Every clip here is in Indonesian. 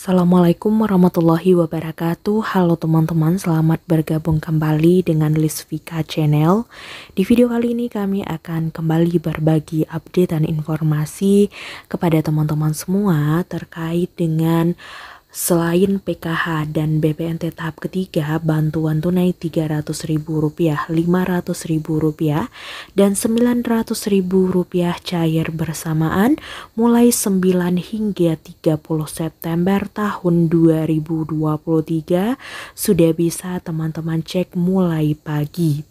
Assalamualaikum warahmatullahi wabarakatuh Halo teman-teman selamat bergabung kembali dengan Lisvika Channel Di video kali ini kami akan kembali berbagi update dan informasi kepada teman-teman semua terkait dengan Selain PKH dan BPNT tahap ketiga, bantuan tunai Rp300.000, Rp500.000, dan Rp900.000 cair bersamaan mulai 9 hingga 30 September tahun 2023 sudah bisa teman-teman cek mulai pagi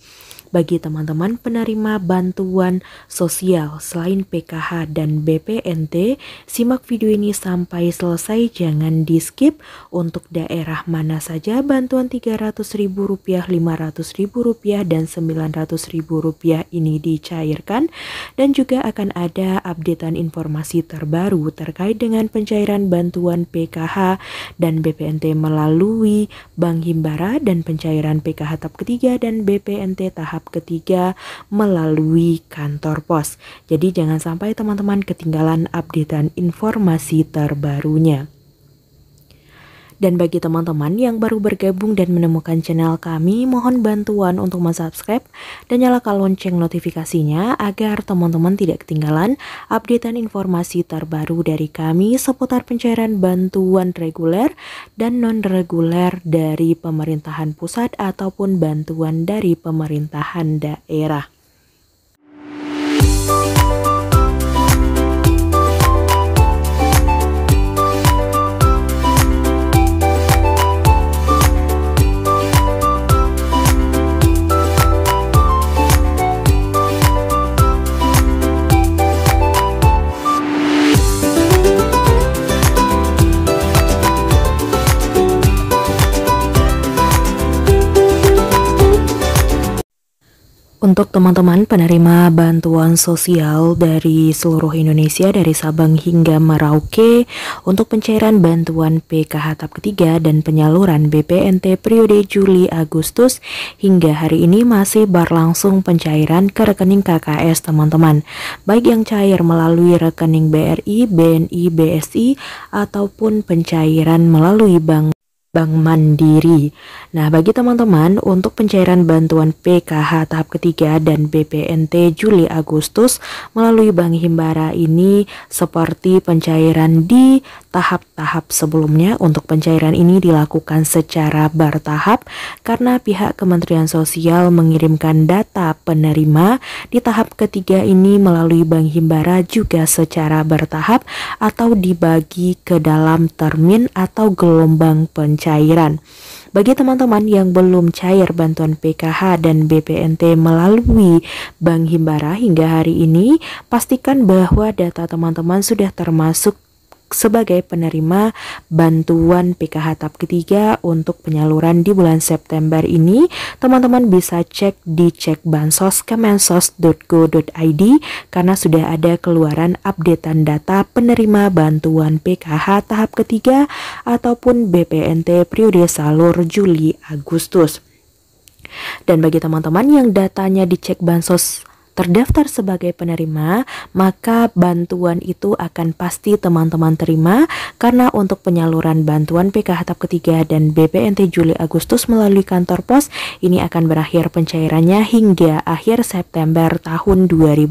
bagi teman-teman penerima bantuan sosial selain PKH dan BPNT. Simak video ini sampai selesai, jangan di-skip. Untuk daerah mana saja bantuan Rp300.000, Rp500.000 dan Rp900.000 ini dicairkan dan juga akan ada updatean informasi terbaru terkait dengan pencairan bantuan PKH dan BPNT melalui Bank Himbara dan pencairan PKH tahap ketiga dan BPNT tahap tahap ketiga melalui kantor pos. Jadi jangan sampai teman-teman ketinggalan updatean informasi terbarunya. Dan bagi teman-teman yang baru bergabung dan menemukan channel kami, mohon bantuan untuk mensubscribe dan nyalakan lonceng notifikasinya agar teman-teman tidak ketinggalan updatean informasi terbaru dari kami seputar pencairan bantuan reguler dan non-reguler dari pemerintahan pusat ataupun bantuan dari pemerintahan daerah. Untuk teman-teman penerima bantuan sosial dari seluruh Indonesia dari Sabang hingga Merauke untuk pencairan bantuan PKH tahap ketiga dan penyaluran BPNT periode Juli Agustus hingga hari ini masih berlangsung pencairan ke rekening KKS teman-teman baik yang cair melalui rekening BRI, BNI, BSI ataupun pencairan melalui bank Bank Mandiri. Nah, bagi teman-teman untuk pencairan bantuan PKH tahap ketiga dan BPNT Juli Agustus melalui Bank Himbara ini seperti pencairan di tahap-tahap sebelumnya untuk pencairan ini dilakukan secara bertahap karena pihak Kementerian Sosial mengirimkan data penerima di tahap ketiga ini melalui Bank Himbara juga secara bertahap atau dibagi ke dalam termin atau gelombang pencairan pencairan. Bagi teman-teman yang belum cair bantuan PKH dan BPNT melalui Bank Himbara hingga hari ini, pastikan bahwa data teman-teman sudah termasuk sebagai penerima bantuan PKH tahap ketiga untuk penyaluran di bulan September ini, teman-teman bisa cek di cek bansos kemensos.go.id karena sudah ada keluaran updatean data penerima bantuan PKH tahap ketiga ataupun BPNT periode salur Juli Agustus. Dan bagi teman-teman yang datanya dicek bansos terdaftar sebagai penerima, maka bantuan itu akan pasti teman-teman terima karena untuk penyaluran bantuan PKH tahap ketiga dan BPNT Juli Agustus melalui kantor pos ini akan berakhir pencairannya hingga akhir September tahun 2023.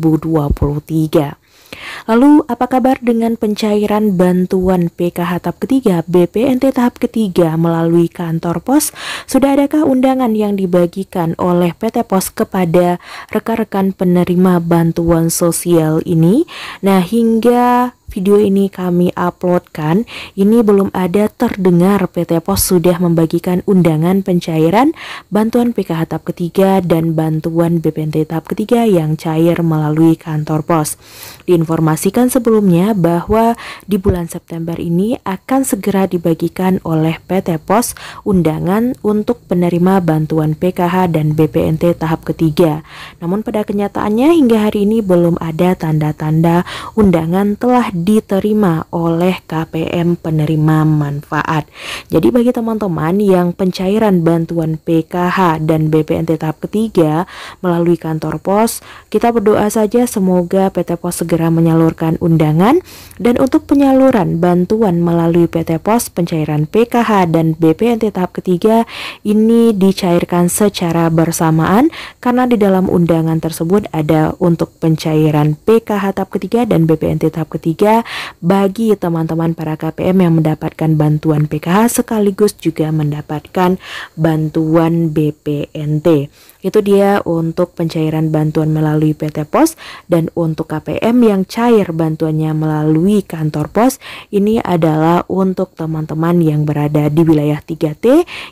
Lalu, apa kabar dengan pencairan bantuan PKH tahap ketiga, BPNT tahap ketiga melalui kantor pos? Sudah adakah undangan yang dibagikan oleh PT Pos kepada rekan-rekan penerima bantuan sosial ini? Nah, hingga video ini kami uploadkan, ini belum ada terdengar PT Pos sudah membagikan undangan pencairan bantuan PKH tahap ketiga dan bantuan BPNT tahap ketiga yang cair melalui kantor pos. Diinformasikan sebelumnya bahwa di bulan September ini akan segera dibagikan oleh PT Pos undangan untuk penerima bantuan PKH dan BPNT tahap ketiga. Namun pada kenyataannya hingga hari ini belum ada tanda-tanda undangan telah diterima oleh KPM penerima manfaat. Jadi bagi teman-teman yang pencairan bantuan PKH dan BPNT tahap ketiga melalui kantor pos, kita berdoa saja semoga PT Pos segera menyalurkan undangan dan untuk penyaluran bantuan melalui PT Pos pencairan PKH dan BPNT tahap ketiga ini dicairkan secara bersamaan karena di dalam undangan tersebut ada untuk pencairan PKH tahap ketiga dan BPNT tahap ketiga saja bagi teman-teman para KPM yang mendapatkan bantuan PKH sekaligus juga mendapatkan bantuan BPNT. Itu dia untuk pencairan bantuan melalui PT Pos dan untuk KPM yang cair bantuannya melalui kantor pos ini adalah untuk teman-teman yang berada di wilayah 3T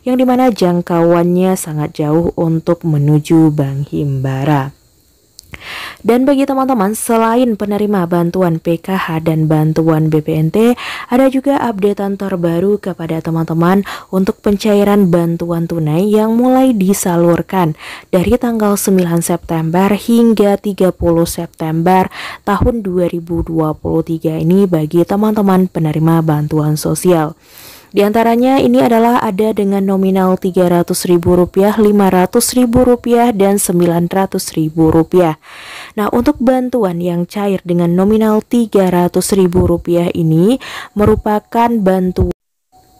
yang dimana jangkauannya sangat jauh untuk menuju Bank Himbara. Dan bagi teman-teman, selain penerima bantuan PKH dan bantuan BPNT, ada juga updatean terbaru kepada teman-teman untuk pencairan bantuan tunai yang mulai disalurkan dari tanggal 9 September hingga 30 September tahun 2023 ini bagi teman-teman penerima bantuan sosial. Di antaranya ini adalah ada dengan nominal Rp300.000, Rp500.000, dan Rp900.000. Nah, untuk bantuan yang cair dengan nominal Rp300.000 ini merupakan bantuan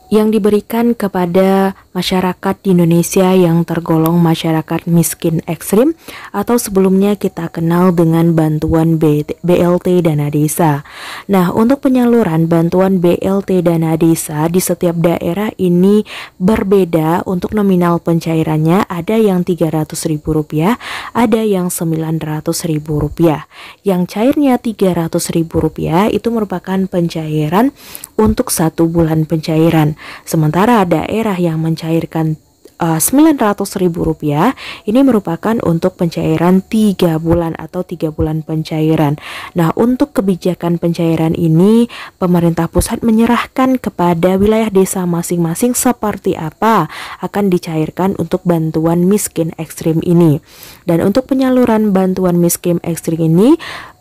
yang diberikan kepada masyarakat di Indonesia yang tergolong masyarakat miskin ekstrim atau sebelumnya kita kenal dengan bantuan BLT dana desa. Nah, untuk penyaluran bantuan BLT dana desa di setiap daerah ini berbeda untuk nominal pencairannya ada yang Rp300.000, ada yang Rp900.000. Yang cairnya Rp300.000 itu merupakan pencairan untuk satu bulan pencairan Sementara daerah yang mencairkan eh, Rp900.000 ini merupakan untuk pencairan 3 bulan atau 3 bulan pencairan. Nah, untuk kebijakan pencairan ini pemerintah pusat menyerahkan kepada wilayah desa masing-masing seperti apa akan dicairkan untuk bantuan miskin ekstrim ini. Dan untuk penyaluran bantuan miskin ekstrim ini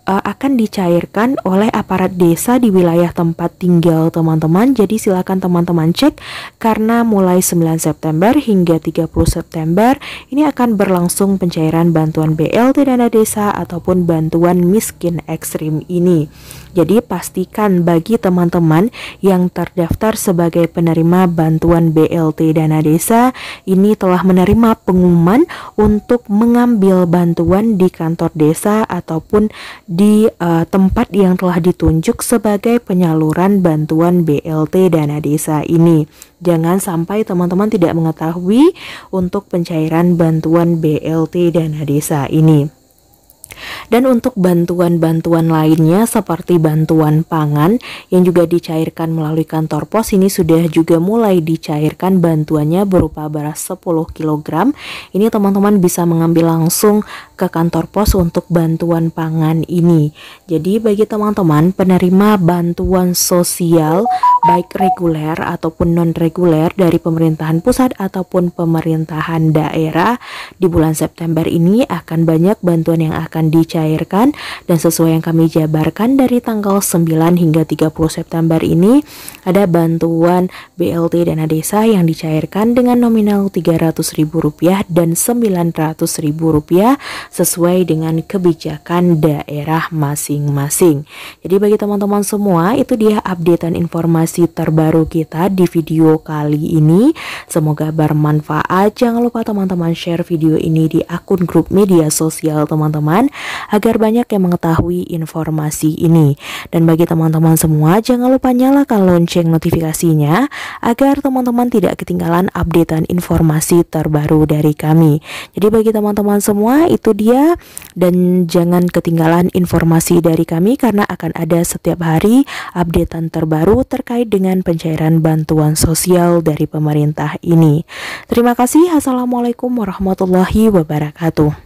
uh, akan dicairkan oleh aparat desa di wilayah tempat tinggal teman-teman. Jadi silakan teman-teman cek karena mulai 9 September hingga 30 September ini akan berlangsung pencairan bantuan BLT dana desa ataupun bantuan miskin ekstrim ini. Jadi pastikan bagi teman-teman yang terdaftar sebagai penerima bantuan BLT dana desa ini telah menerima pengumuman untuk mengambil bantuan di kantor desa ataupun di uh, tempat yang telah ditunjuk sebagai penyaluran bantuan BLT dana desa ini. Jangan sampai teman-teman tidak mengetahui untuk pencairan bantuan BLT dana desa ini dan untuk bantuan-bantuan lainnya seperti bantuan pangan yang juga dicairkan melalui kantor pos ini sudah juga mulai dicairkan bantuannya berupa beras 10 kg ini teman-teman bisa mengambil langsung ke kantor pos untuk bantuan pangan ini jadi bagi teman-teman penerima bantuan sosial baik reguler ataupun non reguler dari pemerintahan pusat ataupun pemerintahan daerah di bulan September ini akan banyak bantuan yang akan dicairkan dan sesuai yang kami jabarkan dari tanggal 9 hingga 30 September ini ada bantuan BLT dana desa yang dicairkan dengan nominal Rp300.000 dan Rp900.000 sesuai dengan kebijakan daerah masing-masing. Jadi bagi teman-teman semua itu dia updatean informasi terbaru kita di video kali ini. Semoga bermanfaat. Jangan lupa teman-teman share video ini di akun grup media sosial teman-teman agar banyak yang mengetahui informasi ini. Dan bagi teman-teman semua, jangan lupa nyalakan lonceng notifikasinya agar teman-teman tidak ketinggalan updatean informasi terbaru dari kami. Jadi bagi teman-teman semua, itu dia dan jangan ketinggalan informasi dari kami karena akan ada setiap hari updatean terbaru terkait dengan pencairan bantuan sosial dari pemerintah ini. Terima kasih. Assalamualaikum warahmatullahi wabarakatuh.